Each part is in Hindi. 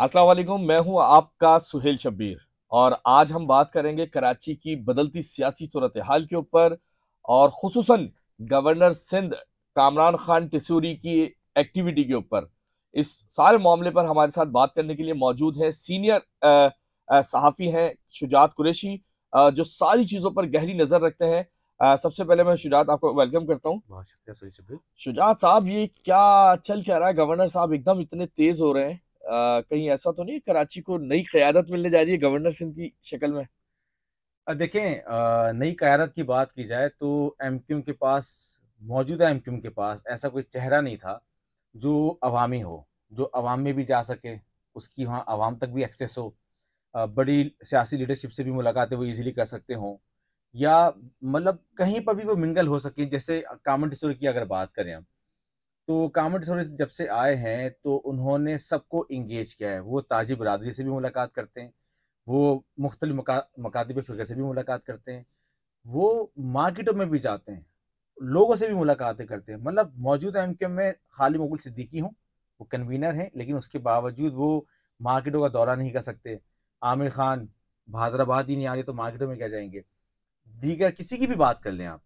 अस्सलाम वालेकुम मैं हूं आपका सुहेल शब्बीर और आज हम बात करेंगे कराची की बदलती सियासी सूरत हाल के ऊपर और खसूस गवर्नर सिंध कामरान खान टिसूरी की एक्टिविटी के ऊपर इस सारे मामले पर हमारे साथ बात करने के लिए मौजूद है सीनियर सहाफ़ी हैं शुजात कुरेशी आ, जो सारी चीज़ों पर गहरी नज़र रखते हैं आ, सबसे पहले मैं शुजात आपको वेलकम करता हूँ बहुत शुजात साहब ये क्या चल कह रहा है गवर्नर साहब एकदम इतने तेज़ हो रहे हैं कहीं ऐसा तो नहीं कराची को नई क्यादत मिलने जा रही है गवर्नर सिंह की शक्ल में देखें नई क्यादत की बात की जाए तो एम क्यूम के पास मौजूदा एम के पास ऐसा कोई चेहरा नहीं था जो अवामी हो जो अवाम में भी जा सके उसकी वहाँ अवाम तक भी एक्सेस हो बड़ी सियासी लीडरशिप से भी मुलाकातें वो इजीली कर सकते हों या मतलब कहीं पर भी वो मिंगल हो सके जैसे कामन टिसोर की अगर बात करें हम तो कामेड सर्विस जब से आए हैं तो उन्होंने सबको इंगेज किया है वो ताजी बरदरी से भी मुलाकात करते हैं वो मुख्तलि मका, फ़िक्र से भी मुलाकात करते हैं वो मार्केटों में भी जाते हैं लोगों से भी मुलाकातें करते हैं मतलब मौजूदा एम के में खाली मकबूल सिद्दीकी हूँ वो कन्वीनर हैं लेकिन उसके बावजूद वो मार्केटों का दौरा नहीं कर सकते आमिर खान भादराबाद ही नहीं आ रहे तो मार्केटों में क्या जाएंगे दीगर किसी की भी बात कर लें आप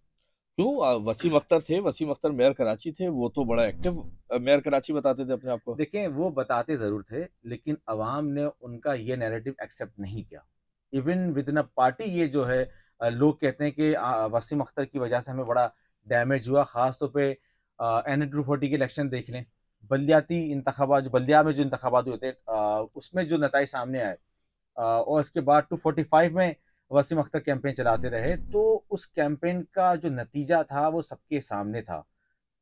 क्यों वसीम अख्तर थे वसीम अख्तर मेयर कराची थे वो तो बड़ा एक्टिव मेयर कराची बताते थे अपने आप को देखें वो बताते ज़रूर थे लेकिन अवाम ने उनका ये नैरेटिव एक्सेप्ट नहीं किया even within a party ये जो है लोग कहते हैं कि वसीम अख्तर की वजह से हमें बड़ा डैमेज हुआ खास तौर पर एन टू फोर्टी के इलेक्शन देख लें बल्दियाती इंतबात जो बल्दिया में जो इंतबात हुए थे उसमें जो नतज सामने आए और इसके बाद टू फोर्टी फाइव में वसीम अख्तर कैंपेन चलाते रहे तो उस कैंपेन का जो नतीजा था वो सबके सामने था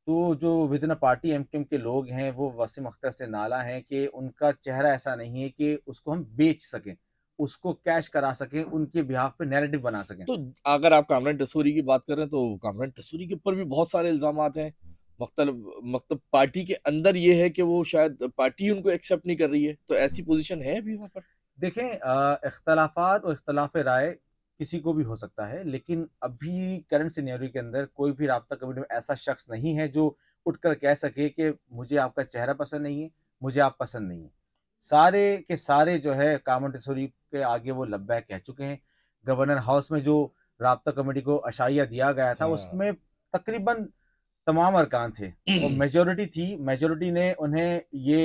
तो जो विदन पार्टी एम के लोग हैं वो वसीम अख्तर से नाला हैं कि उनका चेहरा ऐसा नहीं है कि उसको हम बेच सकें उसको कैश करा सकें उनके बिहाफ पे नैरेटिव बना सकें तो अगर आप कामरान टसूरी की बात करें तो कामरान टसूरी के ऊपर भी बहुत सारे इल्ज़ाम हैं मतलब मतलब पार्टी के अंदर ये है कि वो शायद पार्टी उनको एक्सेप्ट नहीं कर रही है तो ऐसी पोजीशन है अभी वहाँ पर देखें इख्तलाफात और इख्तलाफ राय किसी को भी हो सकता है लेकिन अभी करंट सीनियरी के अंदर कोई भी रबता कमेटी में ऐसा शख्स नहीं है जो उठ कर कह सके कि मुझे आपका चेहरा पसंद नहीं है मुझे आप पसंद नहीं है सारे के सारे जो है कामटेश्वरी के आगे वो लब्बा कह चुके हैं गवर्नर हाउस में जो रबता कमेटी को अशाइया दिया गया था हाँ। उसमें तकरीबन तमाम अरकान थे मेजोरिटी थी मेजोरिटी ने उन्हें ये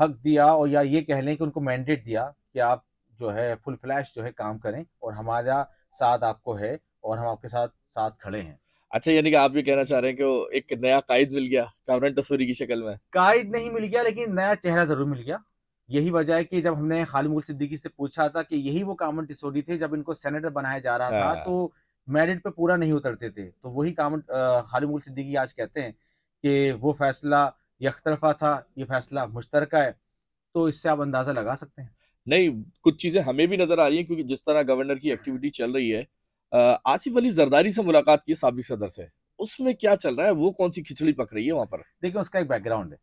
हक दिया और या ये कह लें कि उनको मैंडेट दिया कि आप जो है फुल फ्लैश जो है काम करें और हमारा साथ आपको है और हम आपके साथ साथ खड़े हैं अच्छा यानी कि आप ये कहना चाह रहे हैं कि एक नया कायद मिल गया कामरान तस्वीरी की शक्ल में कायद नहीं मिल गया लेकिन नया चेहरा जरूर मिल गया यही वजह है कि जब हमने खालिमुल सिद्दीकी से पूछा था कि यही वो कामन टिसोरी थे जब इनको सेनेटर बनाया जा रहा था हाँ। तो मेरिट पे पूरा नहीं उतरते थे तो वही कामन खालिमुल सिद्दीकी आज कहते हैं कि वो फैसला यकतरफा था ये फैसला मुश्तरका है तो इससे आप अंदाज़ा लगा सकते हैं नहीं कुछ चीज़ें हमें भी नज़र आ रही हैं क्योंकि जिस तरह गवर्नर की एक्टिविटी चल रही है आसिफ अली जरदारी से मुलाकात की सबक सदर से उसमें क्या चल रहा है वो कौन सी खिचड़ी पक रही है वहां पर देखिए उसका एक बैकग्राउंड है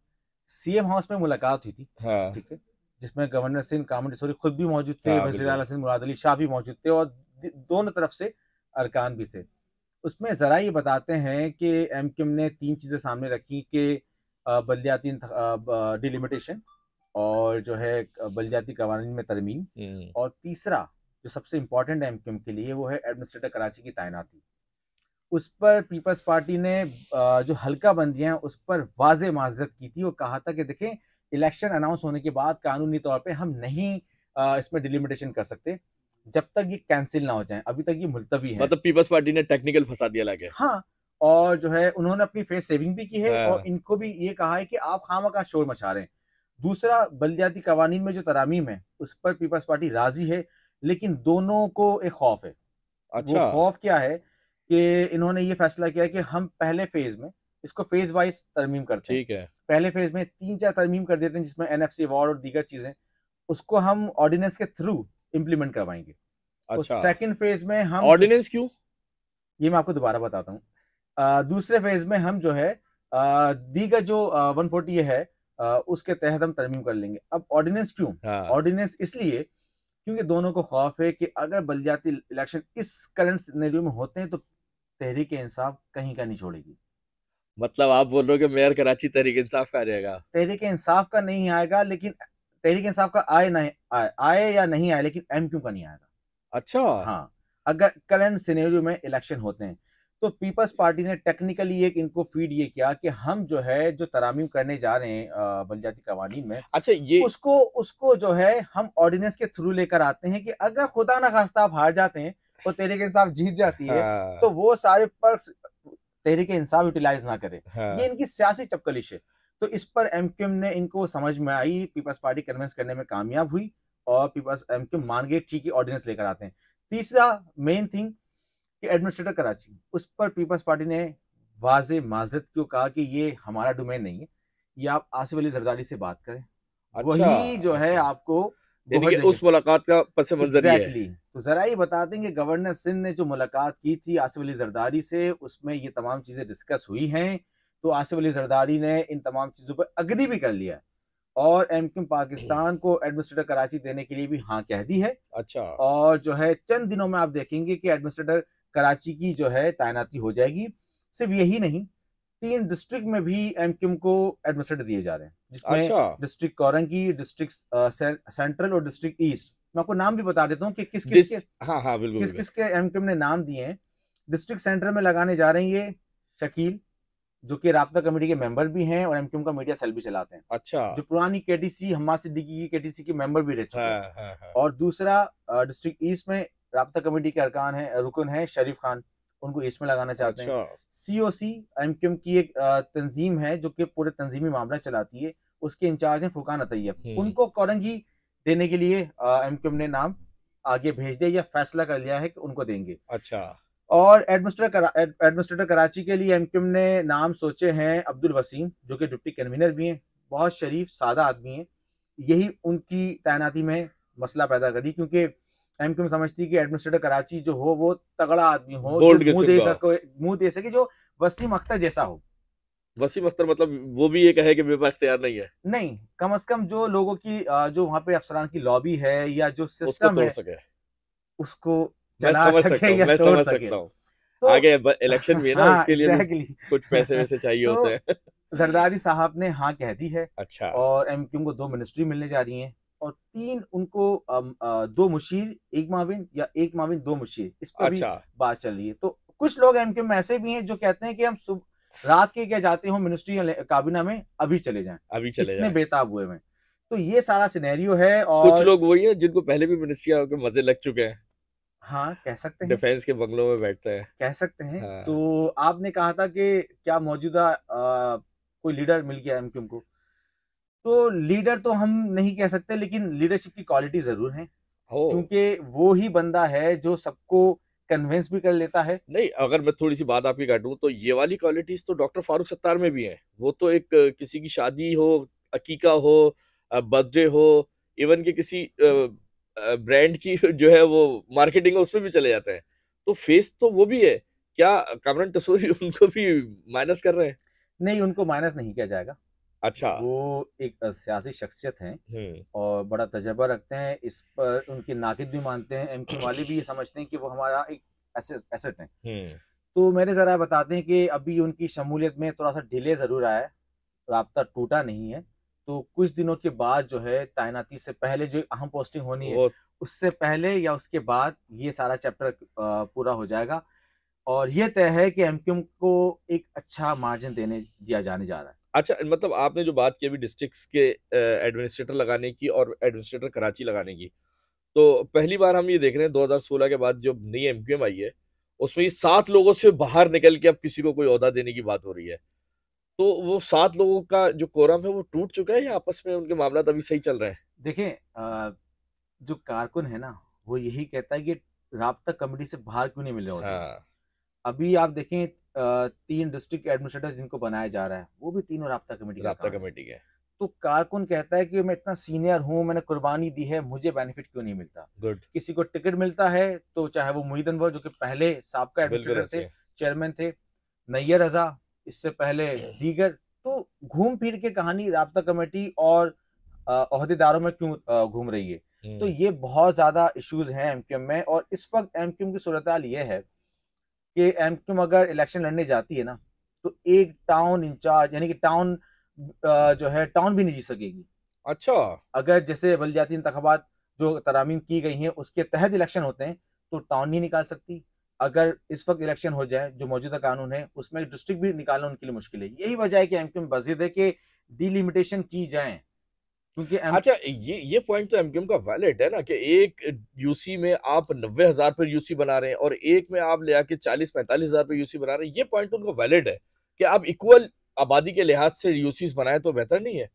सीएम हाउस में मुलाकात हुई थी हाँ। ठीक है जिसमें गवर्नर सिंह कामन खुद भी मौजूद थे हाँ, अला सिंह मुराद अली शाह भी मौजूद थे और दोनों तरफ से अरकान भी थे उसमें ज़रा ये बताते हैं कि एम ने तीन चीज़ें सामने रखी कि बल्दियाती डिलिमिटेशन और जो है बलजाती कवानीन में तरमीम हम्म। और तीसरा जो सबसे इम्पोर्टेंट है एम के लिए वो है एडमिनिस्ट्रेटर कराची की तैनाती उस पर पीपल्स पार्टी ने जो हल्का बंदियाँ उस पर वाज माजरत की थी और कहा था कि देखें इलेक्शन अनाउंस होने के बाद कानूनी तौर पर हम नहीं इसमें डिलिमिटेशन कर सकते जब तक ये कैंसिल ना हो जाए अभी तक ये मुलतवी है मतलब पीपल्स पार्टी ने टेक्निकल फंसा दिया लगे हाँ और जो है उन्होंने अपनी फेस सेविंग भी की है हाँ। और इनको भी ये कहा है कि आप खामा का शोर मचा रहे हैं दूसरा बलदियाती कवानीन में जो तरामीम है उस पर पीपल्स पार्टी राजी है लेकिन दोनों को एक खौफ है अच्छा खौफ क्या है कि इन्होंने ये फैसला किया कि हम पहले फेज में इसको फेज वाइज तरमीम करते हैं ठीक है पहले फेज में तीन चार तरमीम कर देते हैं जिसमें एन एफ सी अवार्ड और दीगर चीजें उसको हम ऑर्डिनेंस के थ्रू इम्प्लीमेंट करवाएंगे तो अच्छा। सेकेंड फेज में हम ऑर्डिनेंस क्यों ये मैं आपको दोबारा बताता हूँ दूसरे फेज में हम जो है दीगर जो वन फोर्टी है उसके तहत हम तरमीम कर लेंगे अब ऑर्डिनेंस क्यों ऑर्डिनेंस हाँ। इसलिए क्योंकि दोनों को खौफ है कि अगर बलजाती इलेक्शन इस करंट सिनेरियो में होते हैं तो तहरीक इंसाफ कहीं का नहीं छोड़ेगी मतलब आप बोल रहे हो कि मेयर कराची तहरीक इंसाफ का रहेगा तहरीक इंसाफ का नहीं आएगा लेकिन तहरीक इंसाफ का आए ना आए आए या नहीं आए लेकिन एम क्यू का नहीं आएगा अच्छा हाँ अगर करंट सिनेरियो में इलेक्शन होते हैं तो पीपल्स पार्टी ने टेक्निकली एक इनको फीड ये किया कि हम जो है जो तरामीम करने जा रहे हैं बलजाती कवानी में अच्छा ये उसको उसको जो है हम ऑर्डिनेंस के थ्रू लेकर आते हैं कि अगर खुदा ना खास्ता आप हार जाते हैं और के इंसाफ जीत जाती है हाँ। तो वो सारे पर्स के इंसाफ यूटिलाइज ना करे हाँ। ये इनकी सियासी चपकलिश है तो इस पर एम ने इनको समझ में आई पीपल्स पार्टी कन्विंस करने में कामयाब हुई और पीपल्स एम मान गए ठीक ऑर्डिनेंस लेकर आते हैं तीसरा मेन थिंग कि एडमिनिस्ट्रेटर कराची उस पर पीपल्स पार्टी ने वाज माजरत क्यों कहा कि ये हमारा डोमेन नहीं है ये आप आसिफ अली जरदारी से बात करें अच्छा। वही जो है अच्छा। आपको उस मुलाकात का पस मंजर exactly. तो जरा ये बता दें कि गवर्नर सिंह ने जो मुलाकात की थी आसिफ अली जरदारी से उसमें ये तमाम चीज़ें डिस्कस हुई हैं तो आसिफ अली जरदारी ने इन तमाम चीज़ों पर अग्री भी कर लिया और एम क्यू पाकिस्तान को एडमिनिस्ट्रेटर कराची देने के लिए भी हाँ कह दी है अच्छा और जो है चंद दिनों में आप देखेंगे कि एडमिनिस्ट्रेटर कराची की जो है तैनाती हो जाएगी सिर्फ यही नहीं तीन डिस्ट्रिक्ट में भी एमक्यूएम को एडमिनिस्ट्रेटर दिए जा रहे हैं जिसमें अच्छा। डिस्ट्रिक्ट कोरंगी डिस्ट्रिक्ट सेंट्रल और डिस्ट्रिक्ट ईस्ट मैं आपको नाम भी बता देता हूँ कि किस किस के हाँ हाँ बिल्कुल किस किस के एमक्यूएम ने नाम दिए हैं डिस्ट्रिक्ट सेंट्रल में लगाने जा रहे हैं ये शकील जो कि राबता कमेटी के मेंबर भी हैं और एमक्यूएम का मीडिया सेल भी चलाते हैं अच्छा जो पुरानी केटीसी हम्मा सिद्दीकी की केटीसी के मेंबर भी रह चुके हैं हाँ, हाँ, हाँ। और दूसरा डिस्ट्रिक्ट uh, ईस्ट में रबता कमेटी के अरकान है रुकन है शरीफ खान उनको इसमें लगाना चाहते अच्छा। हैं सी ओ सी एम क्यूम की एक तंजीम है जो कि पूरे तंजीमी मामला चलाती है उसके इंचार्ज हैं फुकान अतैयब हम्म। उनको करंगी देने के लिए एम क्यूम ने नाम आगे भेज दिया या फैसला कर लिया है कि उनको देंगे अच्छा और एडमिनिस्ट्रेटर एडमिनिस्ट्रेटर कराची के लिए एमक्यूम ने नाम सोचे हैं अब्दुल वसीम जो कि डिप्टी कन्वीनर भी हैं बहुत शरीफ सादा आदमी हैं यही उनकी तैनाती में मसला पैदा करी क्योंकि टाइम में समझती कि एडमिनिस्ट्रेटर कराची जो हो वो तगड़ा आदमी हो मुंह दे सके मुंह दे सके जो वसीम अख्तर जैसा हो वसीम अख्तर मतलब वो भी ये कहे कि मेरे पास नहीं है नहीं कम अज कम जो लोगों की जो वहाँ पे अफसरान की लॉबी है या जो सिस्टम है सके। उसको चला मैं सके या मैं सकता हूँ तो, आगे इलेक्शन ना उसके हाँ, लिए कुछ पैसे वैसे चाहिए तो होते हैं जरदारी साहब ने हाँ कह दी है अच्छा और एम क्यू को दो मिनिस्ट्री मिलने जा रही है और तीन उनको दो मुशीर एक माविन या एक माविन दो मुशीर इस पर अच्छा। भी बात चल रही है तो कुछ लोग एमके में ऐसे भी हैं जो कहते हैं कि हम सुबह रात के क्या जाते हो मिनिस्ट्री काबिना में अभी चले जाएं अभी चले जाए बेताब हुए हैं तो ये सारा सिनेरियो है और कुछ लोग वही है जिनको पहले भी मिनिस्ट्री के मजे लग चुके हैं हाँ कह सकते हैं डिफेंस के बंगलों में बैठते हैं कह सकते हैं हाँ। तो आपने कहा था कि क्या मौजूदा कोई लीडर मिल गया एमक्यूम को तो लीडर तो हम नहीं कह सकते लेकिन लीडरशिप की क्वालिटी जरूर है क्योंकि वो ही बंदा है जो सबको कन्विंस भी कर लेता है नहीं अगर मैं थोड़ी सी बात आपकी काटूं तो ये वाली क्वालिटीज तो डॉक्टर फारूक सत्तार में भी है वो तो एक किसी की शादी हो अकीका हो बर्थडे हो इवन के किसी ब्रांड की जो है वो मार्केटिंग है उसमें भी चले जाते हैं तो फेस तो वो भी है क्या कमरन टसूरी उनको भी माइनस कर रहे हैं नहीं उनको माइनस नहीं किया जाएगा अच्छा वो एक सियासी शख्सियत हैं और बड़ा तजर्बा रखते हैं इस पर उनके नाकिद भी मानते हैं एम वाले भी ये समझते हैं कि वो हमारा एक एसेट है तो मैंने ज़रा बताते हैं कि अभी उनकी शमूलियत में थोड़ा सा डिले ज़रूर आया है रबता टूटा नहीं है तो कुछ दिनों के बाद जो है तैनाती से पहले जो अहम पोस्टिंग होनी है उससे पहले या उसके बाद ये सारा चैप्टर पूरा हो जाएगा और ये तय है कि एम को एक अच्छा मार्जिन देने दिया जाने जा रहा है अच्छा मतलब आपने जो बात की अभी डिस्ट्रिक्ट्स के एडमिनिस्ट्रेटर लगाने की और एडमिनिस्ट्रेटर कराची लगाने की तो पहली बार हम ये देख रहे हैं 2016 के बाद जो नई एम आई है उसमें ये सात लोगों से बाहर निकल के अब किसी को कोई अहदा देने की बात हो रही है तो वो सात लोगों का जो कोरम है वो टूट चुका है या आपस में उनके मामला अभी सही चल रहे हैं देखें जो कारकुन है ना वो यही कहता है कि रबता कमेटी से बाहर क्यों नहीं मिले हो हाँ। अभी आप देखें तीन डिस्ट्रिक्ट एडमिनिस्ट्रेटर जिनको बनाया जा रहा है वो भी तीनों रबता कमेटी रबता कमेटी के तो कारकुन कहता है कि मैं इतना सीनियर हूँ मैंने कुर्बानी दी है मुझे बेनिफिट क्यों नहीं मिलता गुड किसी को टिकट मिलता है तो चाहे वो मुहिदन जो कि पहले सबका एडमिनिस्ट्रेटर थे चेयरमैन थे नैयर रजा इससे पहले दीगर तो घूम फिर के कहानी रबता कमेटी और अहदेदारों में क्यों घूम रही है हम्म। तो ये बहुत ज्यादा इश्यूज हैं एमक्यूएम में और इस वक्त एमक्यूएम की सूरत ये है कि एमक्यूम अगर इलेक्शन लड़ने जाती है ना तो एक टाउन इंचार्ज यानी कि टाउन जो है टाउन भी नहीं जीत सकेगी अच्छा अगर जैसे बलजाती इंतबात जो तरामीम की गई हैं उसके तहत इलेक्शन होते हैं तो टाउन नहीं निकाल सकती अगर इस वक्त इलेक्शन हो जाए जो मौजूदा कानून है उसमें डिस्ट्रिक्ट भी निकालना उनके लिए मुश्किल है यही वजह है कि एम क्यू मजीद है कि डिलिमिटेशन की जाए क्योंकि अच्छा ये ये पॉइंट तो एमक्यूएम का वैलिड है ना कि एक यूसी में आप नब्बे हजार पर यूसी बना रहे हैं और एक में आप ले आके चालीस पैंतालीस हजार पर यूसी बना रहे हैं ये पॉइंट उनका वैलिड है कि आप इक्वल आबादी के लिहाज से यूसी बनाए तो बेहतर नहीं है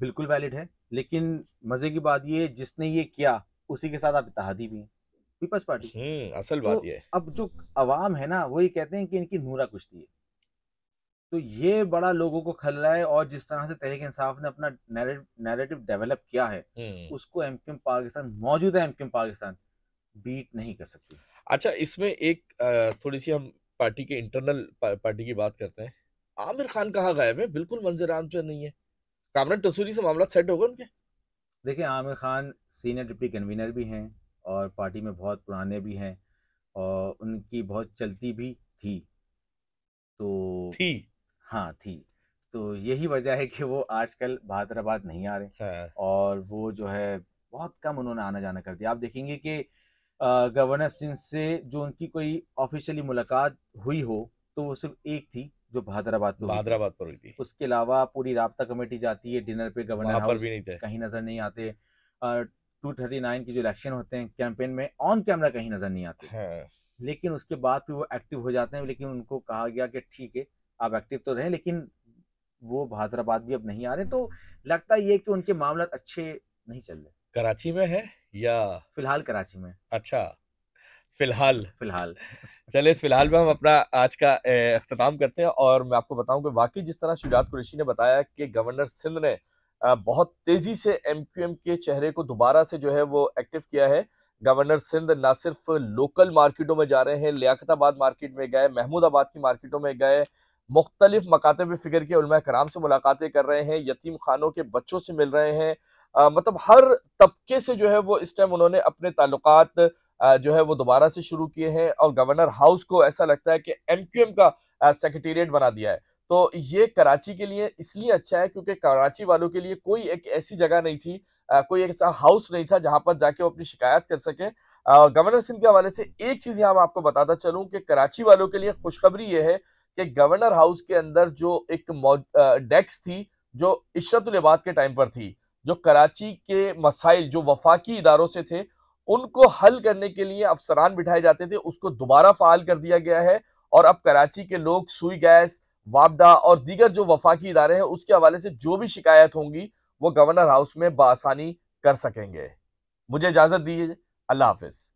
बिल्कुल वैलिड है लेकिन मजे की बात ये जिसने ये किया उसी के साथ आप इतिहादी भी हैं पीपल्स हम्म, पार्टी असल तो बात ये अब जो अवाम है ना वो ये कहते हैं कि इनकी नूरा कुश्ती है तो ये बड़ा लोगों को खल रहा है और जिस तरह से तहरीक इंसाफ ने अपना नैरेटिव डेवलप किया है हम्म। उसको एम एमपीएम पाकिस्तान मौजूदा एम एमपीएम पाकिस्तान बीट नहीं कर सकती अच्छा इसमें एक थोड़ी सी हम पार्टी के इंटरनल पार्टी की बात करते हैं आमिर खान कहाँ गायब है बिल्कुल मंजर आम पे नहीं है कामरान टसूरी से मामला सेट होगा उनके देखिए Aamir Khan senior deputy convener भी हैं और पार्टी में बहुत पुराने भी हैं और उनकी बहुत चलती भी थी तो थी हाँ थी तो यही वजह है कि वो आजकल बहादराबाद नहीं आ रहे और वो जो है बहुत कम उन्होंने आना जाना कर दिया आप देखेंगे कि गवर्नर सिंह से जो उनकी कोई ऑफिशियली मुलाकात हुई हो तो वो सिर्फ एक थी जो बहादराबाद पर बहादराबाद पर हुई थी उसके अलावा पूरी रबता कमेटी जाती है डिनर पे गवर्नर हाउस भी नहीं थे कहीं नजर नहीं आते टू थर्टी नाइन की जो इलेक्शन होते हैं कैंपेन में ऑन कैमरा कहीं नजर नहीं आते लेकिन उसके बाद भी वो एक्टिव हो जाते हैं लेकिन उनको कहा गया कि ठीक है आप एक्टिव तो रहे लेकिन वो भादराबाद भी अब नहीं आ रहे तो लगता ये कि उनके मामला अच्छे नहीं चल रहे कराची में है या फिलहाल कराची में अच्छा फिलहाल फिलहाल चले इस फिलहाल में हम अपना आज का अख्ताम करते हैं और मैं आपको बताऊं कि वाकई जिस तरह शुजात कुरेशी ने बताया कि गवर्नर सिंध ने बहुत तेज़ी से एम के चेहरे को दोबारा से जो है वो एक्टिव किया है गवर्नर सिंध ना सिर्फ लोकल मार्केटों में जा रहे हैं लियाकताबाद मार्केट में गए महमूदाबाद की मार्केटों में गए मुख्तलिफ मकातब फ़िक्र के उलमा कराम से मुलाकातें कर रहे हैं यतीम खानों के बच्चों से मिल रहे हैं आ, मतलब हर तबके से जो है वो इस टाइम उन्होंने अपने ताल्लुकात जो है वो दोबारा से शुरू किए हैं और गवर्नर हाउस को ऐसा लगता है कि एम क्यू एम का सेक्रेटेरिएट बना दिया है तो ये कराची के लिए इसलिए अच्छा है क्योंकि कराची वालों के लिए कोई एक ऐसी जगह नहीं थी आ, कोई एक ऐसा हाउस नहीं था जहां पर जाके वो अपनी शिकायत कर सके गवर्नर सिंह के हवाले से एक चीज़ यहाँ मैं आपको बताता चलूँ कि कराची वालों के लिए खुशखबरी ये है कि गवर्नर हाउस के अंदर जो एक डेक्स थी जो इशरतुलबाद के टाइम पर थी जो कराची के मसाइल जो वफाकी इदारों से थे उनको हल करने के लिए अफसरान बिठाए जाते थे उसको दोबारा फ़ाल कर दिया गया है और अब कराची के लोग सुई गैस वापडा और दीगर जो वफाकी इदारे हैं उसके हवाले से जो भी शिकायत होंगी वो गवर्नर हाउस में बासानी कर सकेंगे मुझे इजाज़त दीजिए अल्लाह हाफिज़